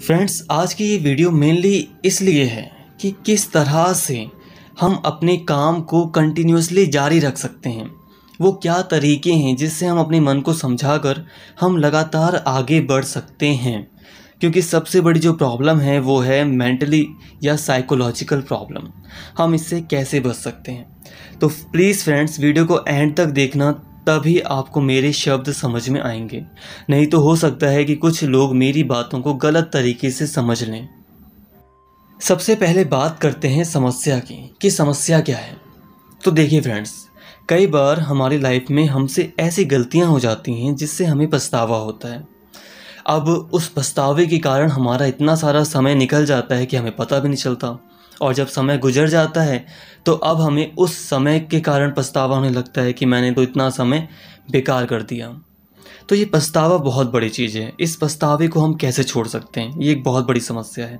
friends आज की ये वीडियो मेनली इसलिए है कि किस तरह से हम अपने काम को कंटिन्यूसली जारी रख सकते हैं वो क्या तरीके हैं जिससे हम अपने मन को समझा कर हम लगातार आगे बढ़ सकते हैं क्योंकि सबसे बड़ी जो प्रॉब्लम है वो है मेंटली या साइकोलॉजिकल प्रॉब्लम हम इससे कैसे बच सकते हैं तो प्लीज़ फ्रेंड्स वीडियो को एंड तक देखना तभी आपको मेरे शब्द समझ में आएंगे नहीं तो हो सकता है कि कुछ लोग मेरी बातों को गलत तरीके से समझ लें सबसे पहले बात करते हैं समस्या की कि समस्या क्या है तो देखिए फ्रेंड्स कई बार हमारी लाइफ में हमसे ऐसी गलतियां हो जाती हैं जिससे हमें पछतावा होता है अब उस पछतावे के कारण हमारा इतना सारा समय निकल जाता है कि हमें पता भी नहीं चलता और जब समय गुजर जाता है तो अब हमें उस समय के कारण पछतावा होने लगता है कि मैंने तो इतना समय बेकार कर दिया तो ये पछतावा बहुत बड़ी चीज़ है इस पछतावे को हम कैसे छोड़ सकते हैं ये एक बहुत बड़ी समस्या है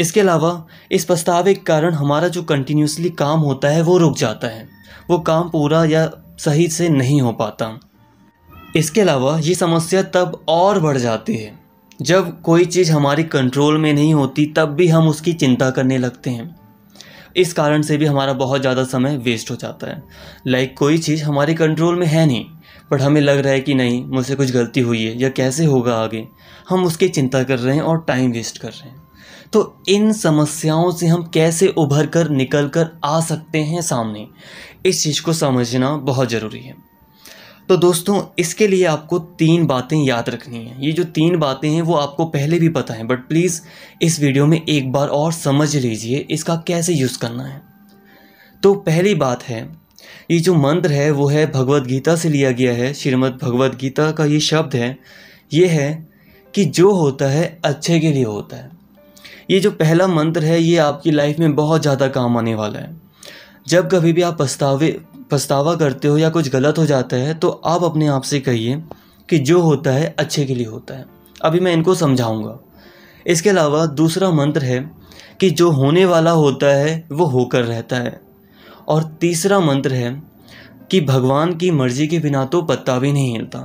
इसके अलावा इस पछतावे के कारण हमारा जो कंटिन्यूसली काम होता है वो रुक जाता है वो काम पूरा या सही से नहीं हो पाता इसके अलावा ये समस्या तब और बढ़ जाती है जब कोई चीज़ हमारी कंट्रोल में नहीं होती तब भी हम उसकी चिंता करने लगते हैं इस कारण से भी हमारा बहुत ज़्यादा समय वेस्ट हो जाता है लाइक कोई चीज़ हमारे कंट्रोल में है नहीं बट हमें लग रहा है कि नहीं मुझसे कुछ गलती हुई है या कैसे होगा आगे हम उसकी चिंता कर रहे हैं और टाइम वेस्ट कर रहे हैं तो इन समस्याओं से हम कैसे उभर कर निकल कर आ सकते हैं सामने इस चीज़ को समझना बहुत ज़रूरी है तो दोस्तों इसके लिए आपको तीन बातें याद रखनी है ये जो तीन बातें हैं वो आपको पहले भी पता है बट प्लीज़ इस वीडियो में एक बार और समझ लीजिए इसका कैसे यूज़ करना है तो पहली बात है ये जो मंत्र है वो है भगवत गीता से लिया गया है श्रीमद् भगवत गीता का ये शब्द है ये है कि जो होता है अच्छे के लिए होता है ये जो पहला मंत्र है ये आपकी लाइफ में बहुत ज़्यादा काम आने वाला है जब कभी भी आप पछतावे पछतावा करते हो या कुछ गलत हो जाता है तो आप अपने आप से कहिए कि जो होता है अच्छे के लिए होता है अभी मैं इनको समझाऊंगा इसके अलावा दूसरा मंत्र है कि जो होने वाला होता है वो होकर रहता है और तीसरा मंत्र है कि भगवान की मर्जी के बिना तो पत्ता भी नहीं हिलता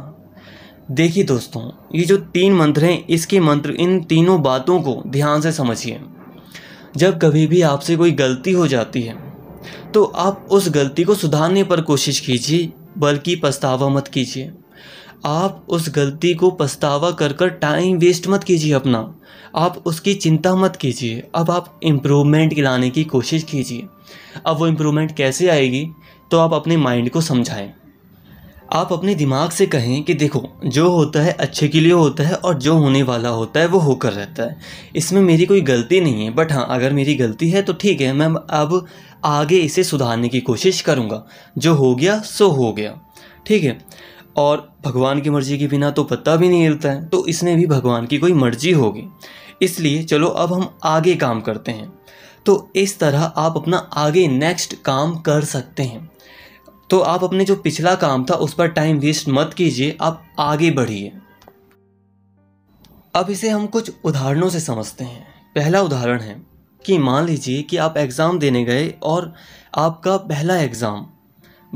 देखिए दोस्तों ये जो तीन मंत्र हैं इसके मंत्र इन तीनों बातों को ध्यान से समझिए जब कभी भी आपसे कोई गलती हो जाती है तो आप उस गलती को सुधारने पर कोशिश कीजिए बल्कि पछतावा मत कीजिए आप उस गलती को पछतावा कर कर टाइम वेस्ट मत कीजिए अपना आप उसकी चिंता मत कीजिए अब आप इम्प्रूवमेंट लाने की कोशिश कीजिए अब वो इम्प्रूवमेंट कैसे आएगी तो आप अपने माइंड को समझाएं आप अपने दिमाग से कहें कि देखो जो होता है अच्छे के लिए होता है और जो होने वाला होता है वो होकर रहता है इसमें मेरी कोई गलती नहीं है बट हाँ अगर मेरी गलती है तो ठीक है मैं अब आगे इसे सुधारने की कोशिश करूँगा जो हो गया सो हो गया ठीक है और भगवान की मर्ज़ी के बिना तो पत्ता भी नहीं हिलता है तो इसमें भी भगवान की कोई मर्ज़ी होगी इसलिए चलो अब हम आगे काम करते हैं तो इस तरह आप अपना आगे नेक्स्ट काम कर सकते हैं तो आप अपने जो पिछला काम था उस पर टाइम वेस्ट मत कीजिए आप आगे बढ़िए अब इसे हम कुछ उदाहरणों से समझते हैं पहला उदाहरण है कि मान लीजिए कि आप एग्ज़ाम देने गए और आपका पहला एग्ज़ाम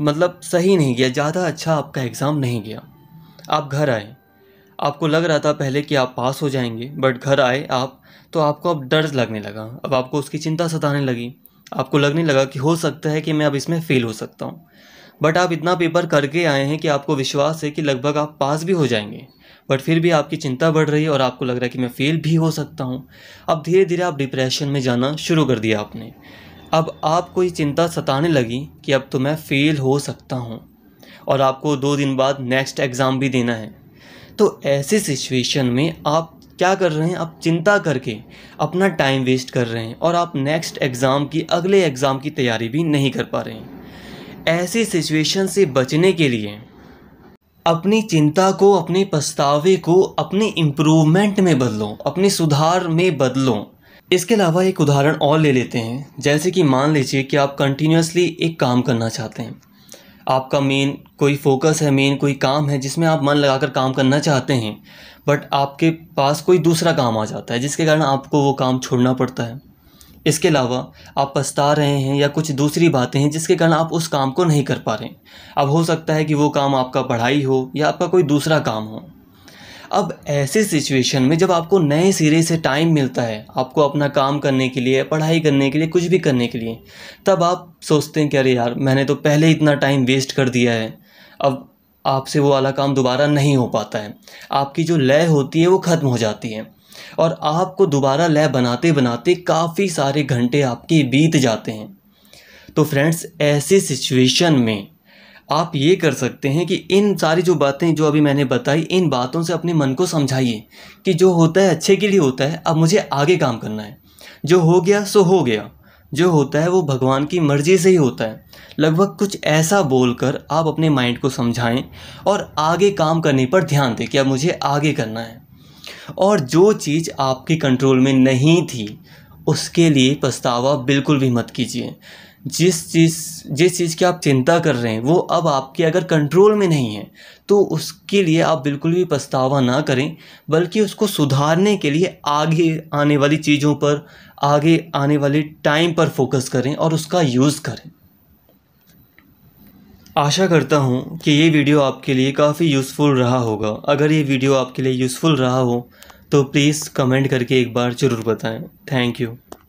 मतलब सही नहीं गया ज़्यादा अच्छा आपका एग्ज़ाम नहीं गया आप घर आए आपको लग रहा था पहले कि आप पास हो जाएंगे बट घर आए आप तो आपको अब डर लगने लगा अब आपको उसकी चिंता सताने लगी आपको लगने लगा कि हो सकता है कि मैं अब इसमें फ़ेल हो सकता हूँ बट आप इतना पेपर करके आए हैं कि आपको विश्वास है कि लगभग आप पास भी हो जाएंगे बट फिर भी आपकी चिंता बढ़ रही है और आपको लग रहा है कि मैं फेल भी हो सकता हूँ अब धीरे धीरे आप डिप्रेशन में जाना शुरू कर दिया आपने अब आपको ये चिंता सताने लगी कि अब तो मैं फ़ेल हो सकता हूँ और आपको दो दिन बाद नेक्स्ट एग्ज़ाम भी देना है तो ऐसे सिचुएशन में आप क्या कर रहे हैं आप चिंता करके अपना टाइम वेस्ट कर रहे हैं और आप नेक्स्ट एग्ज़ाम की अगले एग्ज़ाम की तैयारी भी नहीं कर पा रहे हैं ऐसी सिचुएशन से बचने के लिए अपनी चिंता को अपने पछतावे को अपने इम्प्रूवमेंट में बदलो अपने सुधार में बदलो इसके अलावा एक उदाहरण और ले लेते हैं जैसे कि मान लीजिए कि आप कंटिन्यूसली एक काम करना चाहते हैं आपका मेन कोई फोकस है मेन कोई काम है जिसमें आप मन लगाकर काम करना चाहते हैं बट आपके पास कोई दूसरा काम आ जाता है जिसके कारण आपको वो काम छोड़ना पड़ता है इसके अलावा आप पछता रहे हैं या कुछ दूसरी बातें हैं जिसके कारण आप उस काम को नहीं कर पा रहे अब हो सकता है कि वो काम आपका पढ़ाई हो या आपका कोई दूसरा काम हो अब ऐसे सिचुएशन में जब आपको नए सिरे से टाइम मिलता है आपको अपना काम करने के लिए पढ़ाई करने के लिए कुछ भी करने के लिए तब आप सोचते हैं कि अरे यार मैंने तो पहले इतना टाइम वेस्ट कर दिया है अब आपसे वो वाला काम दोबारा नहीं हो पाता है आपकी जो लय होती है वो ख़त्म हो जाती है और आपको दोबारा लय बनाते बनाते काफ़ी सारे घंटे आपके बीत जाते हैं तो फ्रेंड्स ऐसे सिचुएशन में आप ये कर सकते हैं कि इन सारी जो बातें जो अभी मैंने बताई इन बातों से अपने मन को समझाइए कि जो होता है अच्छे के लिए होता है अब मुझे आगे काम करना है जो हो गया सो हो गया जो होता है वो भगवान की मर्ज़ी से ही होता है लगभग कुछ ऐसा बोलकर आप अपने माइंड को समझाएं और आगे काम करने पर ध्यान दें कि अब मुझे आगे करना है और जो चीज़ आपके कंट्रोल में नहीं थी उसके लिए पछतावा बिल्कुल भी मत कीजिए जिस चीज़ जिस चीज़ की आप चिंता कर रहे हैं वो अब आपके अगर कंट्रोल में नहीं है तो उसके लिए आप बिल्कुल भी पछतावा ना करें बल्कि उसको सुधारने के लिए आगे आने वाली चीज़ों पर आगे आने वाले टाइम पर फोकस करें और उसका यूज़ करें आशा करता हूँ कि ये वीडियो आपके लिए काफ़ी यूज़फुल रहा होगा अगर ये वीडियो आपके लिए यूज़फुल रहा हो तो प्लीज़ कमेंट करके एक बार ज़रूर बताएं थैंक यू